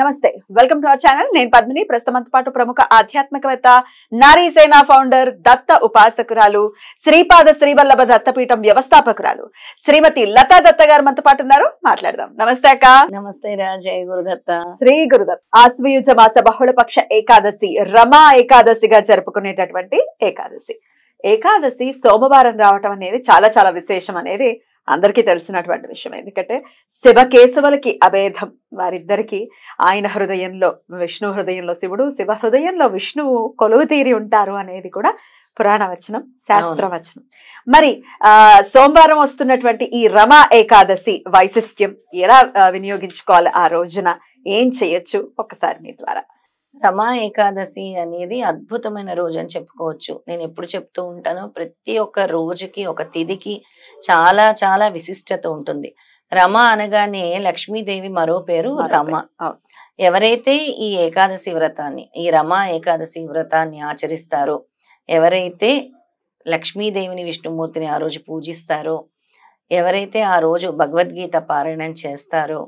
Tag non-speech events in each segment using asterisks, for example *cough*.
నమస్తే welcome to our channel నేను పద్మిని ప్రస్తుతం పాటు ప్రముఖ ఆధ్యాత్మికవేత్త నారీసేన ఫౌండర్ దత్త ఉపాసకురాలు శ్రీపాద శ్రీవల్లభ దత్తపీఠం వ్యవస్థాపకురాలు శ్రీమతి లతా దత్త గారు మనతో పాటు ఉన్నారు మాట్లాడదాం నమస్తే అక్క నమస్తే రాజయ గురుదత్త శ్రీ గురుదత్ ఆశ్వయుజ మాస బహుళపక్ష ఏకాదశి రమా ఏకాదశిగా జరుపుకునేటటువంటి ఏకాదశి ఏకాదశి సోమవారం రావటం అనేది చాలా చాలా విశేషం అనేది అందరికీ తెలిసినటువంటి విషయం ఎందుకంటే శివ కేశవులకి అభేదం వారిద్దరికీ ఆయన హృదయంలో విష్ణు హృదయంలో శివుడు శివ హృదయంలో విష్ణువు కొలువు తీరి ఉంటారు అనేది కూడా పురాణ వచనం శాస్త్రవచనం మరి ఆ సోమవారం వస్తున్నటువంటి ఈ రమ ఏకాదశి వైశిష్ట్యం ఎలా వినియోగించుకోవాలి ఆ రోజున ఏం చేయొచ్చు ఒకసారి మీ ద్వారా రమా ఏకాదశి అనేది అద్భుతమైన రోజు అని చెప్పుకోవచ్చు నేను ఎప్పుడు చెప్తూ ఉంటాను ప్రతి ఒక్క రోజుకి ఒక తిథికి చాలా చాలా విశిష్టత ఉంటుంది రమ అనగానే లక్ష్మీదేవి మరో పేరు రమ ఎవరైతే ఈ ఏకాదశి వ్రతాన్ని ఈ రమ ఏకాదశి వ్రతాన్ని ఆచరిస్తారో ఎవరైతే లక్ష్మీదేవిని విష్ణుమూర్తిని ఆ రోజు పూజిస్తారో ఎవరైతే ఆ రోజు భగవద్గీత పారాయణం చేస్తారో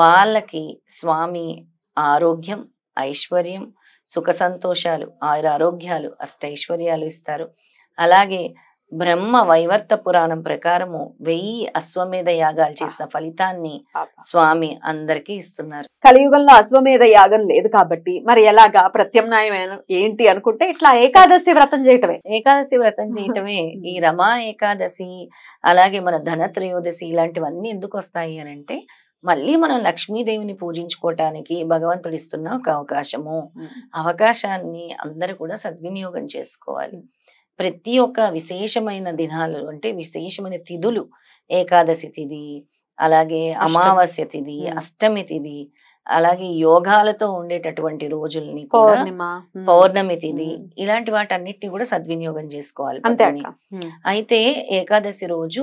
వాళ్ళకి స్వామి ఆరోగ్యం ఐశ్వర్యం సుఖ సంతోషాలు ఆయుర ఆరోగ్యాలు అష్టైశ్వర్యాలు ఇస్తారు అలాగే బ్రహ్మ వైవర్త పురాణం ప్రకారము వెయ్యి అశ్వమేధ యాగాలు చేసిన ఫలితాన్ని స్వామి అందరికి ఇస్తున్నారు కలియుగంలో అశ్వమేధ యాగం లేదు కాబట్టి మరి ఎలాగా ప్రత్యామ్నాయం ఏంటి అనుకుంటే ఇట్లా ఏకాదశి వ్రతం చేయటమే ఏకాదశి వ్రతం చేయటమే *laughs* ఈ రమా ఏకాదశి అలాగే మన ధన త్రయోదశి ఇలాంటివన్నీ ఎందుకు వస్తాయి అని అంటే మళ్ళీ మనం లక్ష్మీదేవిని పూజించుకోవటానికి భగవంతుడు ఇస్తున్న ఒక అవకాశము అవకాశాన్ని అందరూ కూడా సద్వినియోగం చేసుకోవాలి ప్రతి ఒక్క విశేషమైన దినాలు అంటే విశేషమైన తిథులు ఏకాదశి తిథి అలాగే అమావాస్య తిథి అష్టమి తిథి అలాగే యోగాలతో ఉండేటటువంటి రోజుల్ని పౌర్ణమి తిది ఇలాంటి వాటన్నిటిని కూడా సద్వినియోగం చేసుకోవాలి అయితే ఏకాదశి రోజు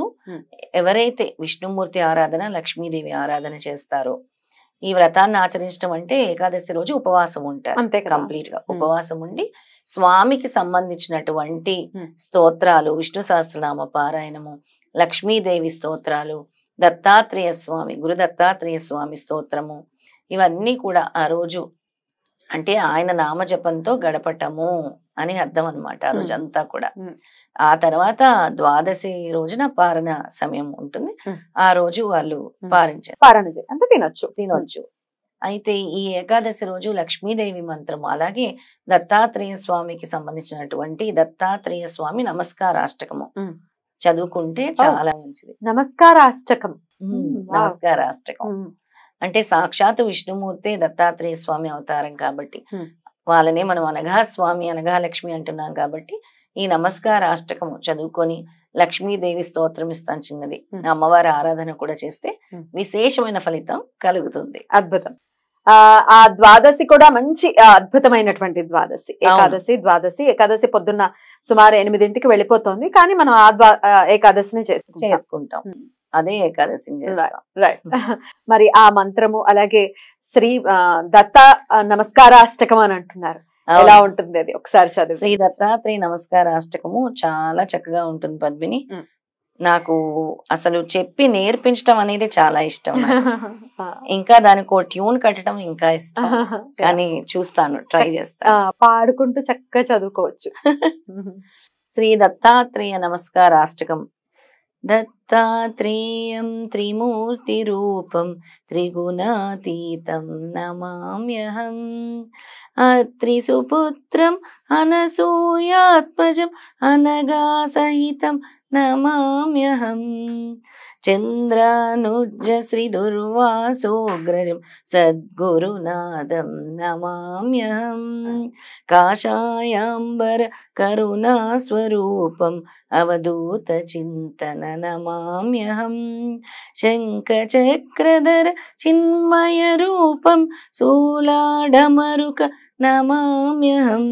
ఎవరైతే విష్ణుమూర్తి ఆరాధన లక్ష్మీదేవి ఆరాధన చేస్తారో ఈ వ్రతాన్ని ఆచరించడం అంటే ఏకాదశి రోజు ఉపవాసం ఉంటారు కంప్లీట్ గా ఉపవాసం ఉండి స్వామికి సంబంధించినటువంటి స్తోత్రాలు విష్ణు సహస్రనామ పారాయణము లక్ష్మీదేవి స్తోత్రాలు దత్తాత్రేయ స్వామి గురు దత్తాత్రేయ స్వామి స్తోత్రము ఇవన్నీ కూడా ఆ రోజు అంటే ఆయన నామజపంతో గడపటము అని అర్థం అనమాట ఆ రోజంతా కూడా ఆ తర్వాత ద్వాదశి రోజున పారణ సమయం ఉంటుంది ఆ రోజు వాళ్ళు పారించారు పారణ అంటే తినొచ్చు తినొచ్చు అయితే ఈ ఏకాదశి రోజు లక్ష్మీదేవి మంత్రం అలాగే దత్తాత్రేయ స్వామికి సంబంధించినటువంటి దత్తాత్రేయ స్వామి నమస్కారాష్టకము చదువుకుంటే చాలా మంచిది నమస్కారాష్టకం నమస్కారాష్టకం అంటే సాక్షాత్ విష్ణుమూర్తి దత్తాత్రేయ స్వామి అవతారం కాబట్టి hmm. వాళ్ళనే మనం అనగా స్వామి అనగా లక్ష్మి అంటున్నాం కాబట్టి ఈ నమస్కార అష్టకము చదువుకొని లక్ష్మీదేవి స్తోత్రం ఇస్తాను చిన్నది hmm. అమ్మవారి ఆరాధన కూడా చేస్తే hmm. విశేషమైన ఫలితం కలుగుతుంది అద్భుతం ఆ ద్వాదశి కూడా మంచి అద్భుతమైనటువంటి ద్వాదశి ఏకాదశి ద్వాదశి ఏకాదశి పొద్దున్న సుమారు ఎనిమిదింటికి వెళ్ళిపోతుంది కానీ మనం ఆ ద్వా ఏకాదశిని చేసుకుంటాం అదే ఏకాదశిని చేస్తాం రైట్ *laughs* మరి ఆ మంత్రము అలాగే శ్రీ దత్త నమస్కారాష్టకం అని అంటున్నారు ఎలా ఉంటుంది అది ఒకసారి చదువు శ్రీ దత్తాత్రేయ నమస్కార అష్టకము చాలా చక్కగా ఉంటుంది పద్మిని నాకు అసలు చెప్పి నేర్పించడం అనేది చాలా ఇష్టం *laughs* ఇంకా దానికి ఓ ట్యూన్ కట్టడం ఇంకా ఇష్టం *laughs* కానీ చూస్తాను ట్రై చేస్తాను పాడుకుంటూ చక్కగా చదువుకోవచ్చు శ్రీ దత్తాత్రేయ నమస్కారాష్టకం दत्तात्रेयं त्रिमूर्तिरूपं त्रिगुणातीतं नमाम्यहम् अत्रिसुपुत्रम् अनसूयात्मजम् अनगासहितं। నమామ్యహం चन्द्रानुजश्रीदुर्वासोऽग्रजं सद्गुरुनादं नमाम्यहं काषायाम्बरकरुणास्वरूपम् अवधूतचिन्तन नमाम्यहं शङ्खचक्रधर चिन्मयरूपं सूलाढमरुक नमाम्यहम्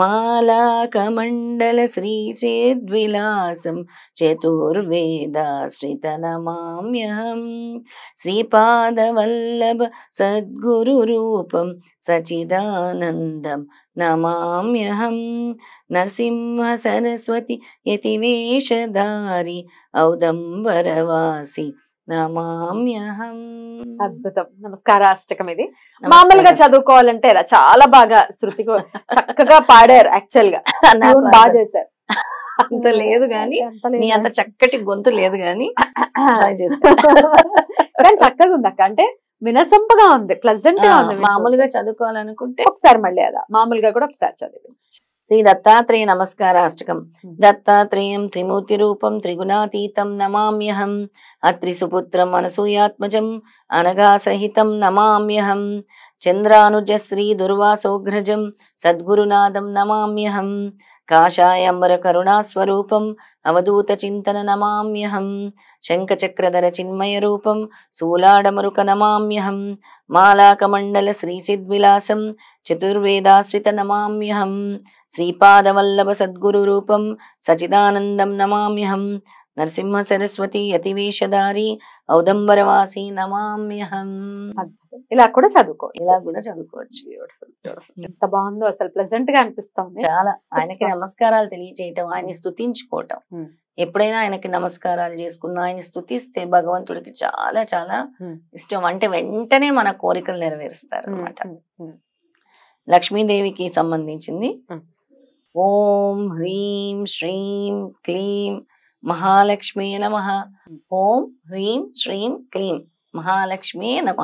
मालाकमण्डलश्रीचिद्विलासं चतुर्वेदाश्रितनमाम्यहम् श्रीपादवल्लभ सद्गुरुरूपं सचिदानन्दं नमाम्यहं सरस्वति यतिवेशधारि औदम्बरवासि నమామ్యహం అద్భుతం నమస్కార అష్టకం ఇది మామూలుగా చదువుకోవాలంటే ఇలా చాలా బాగా శృతి చక్కగా పాడారు యాక్చువల్ గా బాగా చేశారు అంత లేదు కానీ అంత చక్కటి గొంతు లేదు గాని కానీ చక్కగా ఉంది అక్క అంటే వినసంపుగా ఉంది ప్లజెంట్ గా ఉంది మామూలుగా చదువుకోవాలనుకుంటే ఒకసారి మళ్ళీ అదా మామూలుగా కూడా ఒకసారి చదివి శ్రీ దత్తాత్రేయ నమస్కారాష్టకం దత్తాత్రేయం త్రిమూర్తి రూపం త్రిగుణాతీతం నమామ్యహం అత్రి సుపుత్రం అనసూయాత్మజం అనగా సహితం నమామ్యహం చంద్రానుజ శ్రీ దుర్వాసోగ్రజం సద్గురునాదం నమామ్యహం కాషాయాంబరకరుణాస్వరూపం అవధూతచింతన నమామ్యహం శంఖచక్రధర చిన్మయరూపం శూలాడమరుక నమామ్యహం మాలాకమండల శ్రీచిద్విలాసం చతుర్వేదాశ్రిత నమామ్యహం శ్రీపాదవల్లభ సద్గురురూపం సచిదానందం నమామ్యహం నరసింహ సరస్వతి అతివేషధారి ఔదంబరవాసి నమామ్యహం ఇలా కూడా చదువుకో ఇలా కూడా చదువుకోవచ్చు ఎంత బాగుందో అసలు ప్లెజెంట్ గా అనిపిస్తుంది చాలా ఆయనకి నమస్కారాలు తెలియచేయటం ఆయన స్థుతించుకోవటం ఎప్పుడైనా ఆయనకి నమస్కారాలు చేసుకున్న ఆయన స్థుతిస్తే భగవంతుడికి చాలా చాలా ఇష్టం అంటే వెంటనే మన కోరికలు నెరవేరుస్తారు అనమాట లక్ష్మీదేవికి సంబంధించింది ఓం హ్రీం శ్రీం క్లీం మహాలక్ష్మీ నమ ఓం హ్రీం శ్రీం క్లీం మహాలక్ష్మీ నమ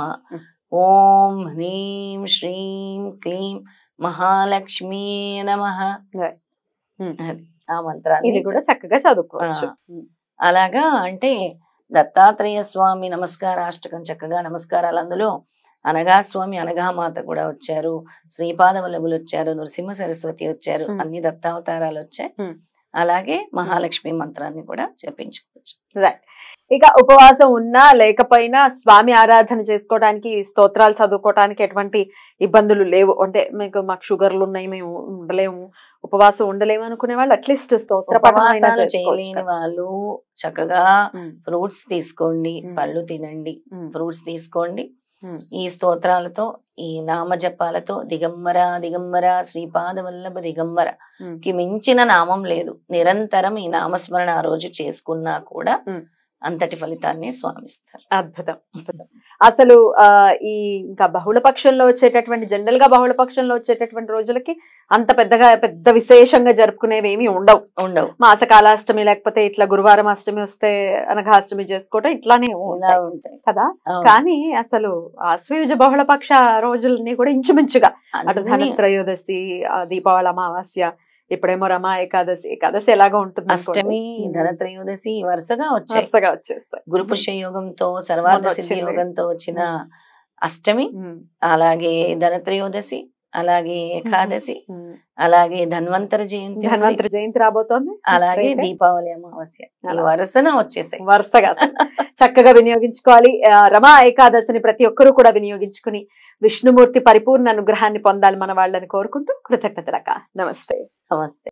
ఓం హ్రీం శ్రీం క్లీం మహాలక్ష్మీ నమ ఆ మంత్రాన్ని ఇది కూడా చక్కగా చదువుకోవచ్చు అలాగా అంటే దత్తాత్రేయ స్వామి నమస్కారాష్టకం చక్కగా నమస్కారాలు అందులో అనగా స్వామి అనగా మాత కూడా వచ్చారు శ్రీపాద వల్లభులు వచ్చారు నృసింహ సరస్వతి వచ్చారు అన్ని దత్తావతారాలు వచ్చాయి అలాగే మహాలక్ష్మి మంత్రాన్ని కూడా చెప్పించుకోవచ్చు రైట్ ఇక ఉపవాసం ఉన్నా లేకపోయినా స్వామి ఆరాధన చేసుకోవడానికి స్తోత్రాలు చదువుకోవడానికి ఎటువంటి ఇబ్బందులు లేవు అంటే మీకు మాకు షుగర్లు ఉన్నాయి మేము ఉండలేము ఉపవాసం ఉండలేము అనుకునే వాళ్ళు అట్లీస్ట్ స్తోత్ర చేయలేని వాళ్ళు చక్కగా hmm. ఫ్రూట్స్ తీసుకోండి hmm. పళ్ళు తినండి hmm. ఫ్రూట్స్ తీసుకోండి ఈ స్తోత్రాలతో ఈ నామజపాలతో దిగంబర దిగంబర శ్రీపాదవల్లభ దిగంబర కి మించిన నామం లేదు నిరంతరం ఈ నామస్మరణ ఆ రోజు చేసుకున్నా కూడా అంతటి ఫలితాన్ని స్వామిస్తారు అద్భుతం అద్భుతం అసలు ఈ ఇంకా బహుళ పక్షంలో వచ్చేటటువంటి జనరల్ గా బహుళ పక్షంలో వచ్చేటటువంటి రోజులకి అంత పెద్దగా పెద్ద విశేషంగా జరుపుకునేవి ఏమి ఉండవు ఉండవు మాసకాలాష్టమి లేకపోతే ఇట్లా గురువారం అష్టమి వస్తే అనఘాష్టమి చేసుకోవటం ఇట్లానే ఉంటాయి కదా కానీ అసలు అశ్వయుజ బహుళ పక్ష రోజులని కూడా ఇంచుమించుగా అటు ధనత్రయోదశి దీపావళి అమావాస్య ఇప్పుడేమో రమా ఏకాదశి ఏకాదశి ఎలాగో ఉంటుంది అష్టమి ధనత్రయోదశి వరుసగా వచ్చాయి వరుసగా వచ్చేస్తాయి గురుపుష యోగంతో సర్వార్థ సిద్ధి యోగంతో వచ్చిన అష్టమి అలాగే ధనత్రయోదశి అలాగే ఏకాదశి అలాగే ధన్వంతర జయంతి ధన్వంతర జయంతి రాబోతోంది అలాగే దీపావళి అమావాస్య వరుసన వచ్చేసాయి వరుసగా చక్కగా వినియోగించుకోవాలి రమా ఏకాదశిని ప్రతి ఒక్కరూ కూడా వినియోగించుకుని విష్ణుమూర్తి పరిపూర్ణ అనుగ్రహాన్ని పొందాలి మన వాళ్ళని కోరుకుంటూ కృతజ్ఞతలక నమస్తే నమస్తే